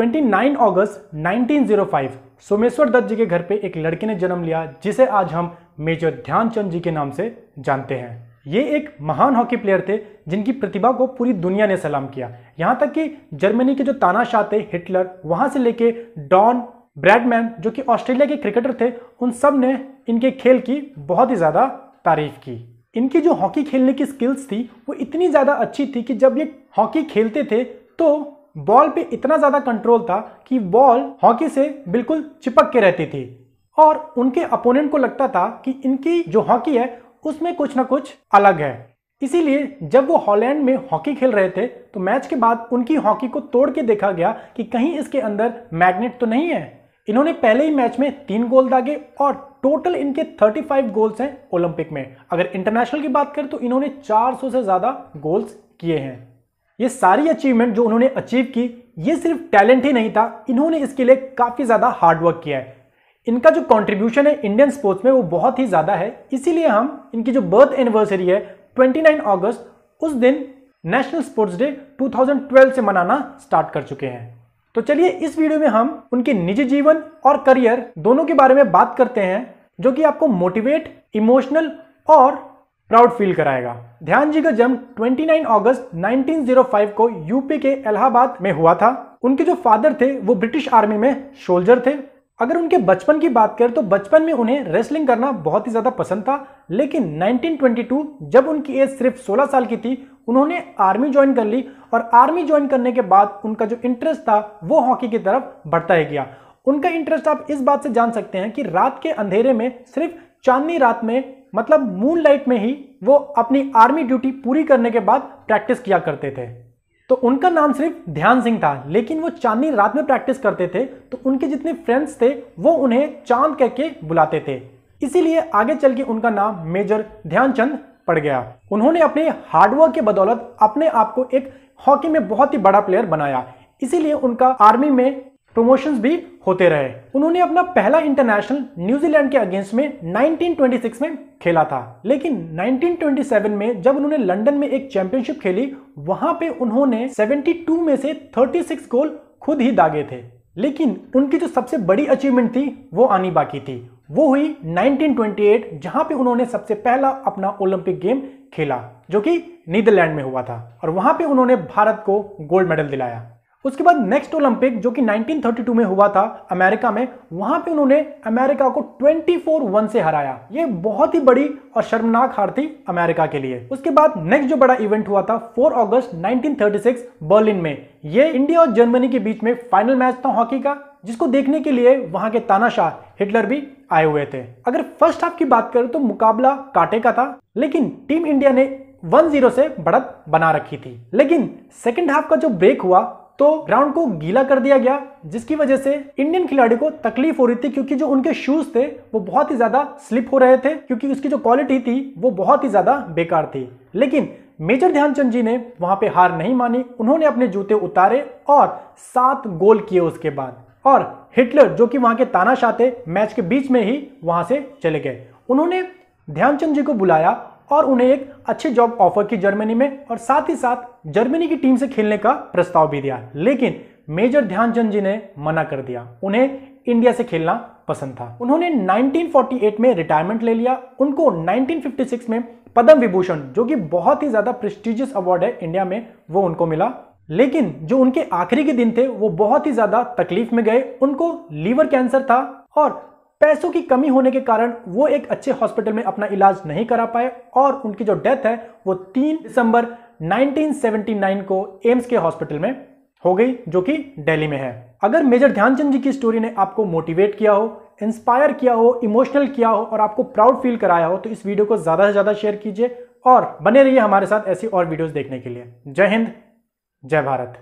29 अगस्त 1905 सोमेश्वर दत्त जी के घर पे एक लड़के ने जन्म लिया जिसे आज हम मेजर ध्यानचंद जी के नाम से जानते हैं ये एक महान हॉकी प्लेयर थे जिनकी प्रतिभा को पूरी दुनिया ने सलाम किया यहाँ तक कि जर्मनी के जो तानाशाह थे हिटलर वहाँ से लेके डॉन ब्रैडमैन जो कि ऑस्ट्रेलिया के क्रिकेटर थे उन सब ने इनके खेल की बहुत ही ज़्यादा तारीफ की इनकी जो हॉकी खेलने की स्किल्स थी वो इतनी ज़्यादा अच्छी थी कि जब ये हॉकी खेलते थे तो बॉल पे इतना ज़्यादा कंट्रोल था कि बॉल हॉकी से बिल्कुल चिपक के रहती थी और उनके अपोनेंट को लगता था कि इनकी जो हॉकी है उसमें कुछ ना कुछ अलग है इसीलिए जब वो हॉलैंड में हॉकी खेल रहे थे तो मैच के बाद उनकी हॉकी को तोड़ के देखा गया कि कहीं इसके अंदर मैग्नेट तो नहीं है इन्होंने पहले ही मैच में तीन गोल दागे और टोटल इनके 35 गोल्स हैं ओलंपिक में अगर इंटरनेशनल की बात करें तो इन्होंने 400 से ज़्यादा गोल्स किए हैं ये सारी अचीवमेंट जो उन्होंने अचीव की ये सिर्फ टैलेंट ही नहीं था इन्होंने इसके लिए काफ़ी ज़्यादा हार्डवर्क किया है इनका जो कॉन्ट्रीब्यूशन है इंडियन स्पोर्ट्स में वो बहुत ही ज़्यादा है इसीलिए हम इनकी जो बर्थ एनिवर्सरी है 29 अगस्त उस दिन नेशनल स्पोर्ट्स डे 2012 से मनाना स्टार्ट कर चुके हैं तो चलिए इस वीडियो में हम उनके निजी जीवन और करियर दोनों के बारे में बात करते हैं जो कि आपको मोटिवेट इमोशनल और प्राउड फील कराएगा ध्यान जी का जन्म 29 अगस्त 1905 को यूपी के इलाहाबाद में हुआ था उनके जो फादर थे वो ब्रिटिश आर्मी में सोल्जर थे अगर उनके बचपन की बात करें तो बचपन में उन्हें रेसलिंग करना बहुत ही ज़्यादा पसंद था लेकिन 1922 जब उनकी एज सिर्फ 16 साल की थी उन्होंने आर्मी ज्वाइन कर ली और आर्मी ज्वाइन करने के बाद उनका जो इंटरेस्ट था वो हॉकी की तरफ बढ़ता ही गया उनका इंटरेस्ट आप इस बात से जान सकते हैं कि रात के अंधेरे में सिर्फ चांदनी रात में मतलब मूनलाइट में ही वो अपनी आर्मी ड्यूटी पूरी करने के बाद प्रैक्टिस किया करते थे तो उनका नाम सिर्फ ध्यान सिंह था लेकिन वो चांदनी रात में प्रैक्टिस करते थे तो उनके जितने फ्रेंड्स थे वो उन्हें चांद कह के बुलाते थे इसीलिए आगे चल के उनका नाम मेजर ध्यानचंद पड़ गया उन्होंने अपने हार्डवर्क के बदौलत अपने आप को एक हॉकी में बहुत ही बड़ा प्लेयर बनाया इसीलिए उनका आर्मी में प्रमोशंस भी होते रहे उन्होंने अपना पहला इंटरनेशनल न्यूजीलैंड के अगेंस्ट में 1926 में खेला था लेकिन 1927 में जब उन्होंने लंदन में एक चैंपियनशिप खेली वहां पे उन्होंने 72 में से 36 गोल खुद ही दागे थे लेकिन उनकी जो सबसे बड़ी अचीवमेंट थी वो आनी बाकी थी वो हुई 1928 जहां पे उन्होंने सबसे पहला अपना ओलंपिक गेम खेला जो कि नीदरलैंड में हुआ था और वहां पे उन्होंने भारत को गोल्ड मेडल दिलाया उसके बाद नेक्स्ट ओलंपिक जो कि 1932 में हुआ था अमेरिका में वहां पे उन्होंने अमेरिका को 24-1 से हराया ये बहुत ही बड़ी और शर्मनाक हार थी अमेरिका के लिए उसके बाद नेक्स्ट जो बड़ा इवेंट हुआ था 4 अगस्त 1936 बर्लिन में ये इंडिया और जर्मनी के बीच में फाइनल मैच था हॉकी का जिसको देखने के लिए वहां के तानाशाह हिटलर भी आए हुए थे अगर फर्स्ट हाफ की बात करें तो मुकाबला काटे का था लेकिन टीम इंडिया ने 1-0 से बढ़त बना रखी थी लेकिन सेकंड हाफ का जो ब्रेक हुआ तो ग्राउंड को गीला कर दिया गया जिसकी वजह से इंडियन खिलाड़ी को तकलीफ हो रही थी क्योंकि जो उनके शूज थे वो बहुत ही ज्यादा स्लिप हो रहे थे क्योंकि उसकी जो क्वालिटी थी वो बहुत ही ज्यादा बेकार थी लेकिन मेजर ध्यानचंद जी ने वहां पे हार नहीं मानी उन्होंने अपने जूते उतारे और सात गोल किए उसके बाद और हिटलर जो कि वहां के तानाशाह थे मैच के बीच में ही वहां से चले गए उन्होंने ध्यानचंद जी को बुलाया और उन्हें एक अच्छे जॉब ऑफर की जर्मनी में और साथ ही साथ जर्मनी की टीम से खेलने का प्रस्ताव भी दिया लेकिन मेजर ध्यानचंद जी ने मना कर दिया उन्हें इंडिया से खेलना पसंद था उन्होंने 1948 में रिटायरमेंट ले लिया उनको 1956 में पद्म विभूषण जो कि बहुत ही ज्यादा प्रेस्टिजियस अवार्ड है इंडिया में वो उनको मिला लेकिन जो उनके आखिरी के दिन थे वो बहुत ही ज्यादा तकलीफ में गए उनको लीवर कैंसर था और पैसों की कमी होने के कारण वो एक अच्छे हॉस्पिटल में अपना इलाज नहीं करा पाए और उनकी जो डेथ है वो 3 दिसंबर 1979 को एम्स के हॉस्पिटल में हो गई जो कि दिल्ली में है अगर मेजर ध्यानचंद जी की स्टोरी ने आपको मोटिवेट किया हो इंस्पायर किया हो इमोशनल किया हो और आपको प्राउड फील कराया हो तो इस वीडियो को ज़्यादा से ज़्यादा शेयर कीजिए और बने रहिए हमारे साथ ऐसी और वीडियोस देखने के लिए जय हिंद जय भारत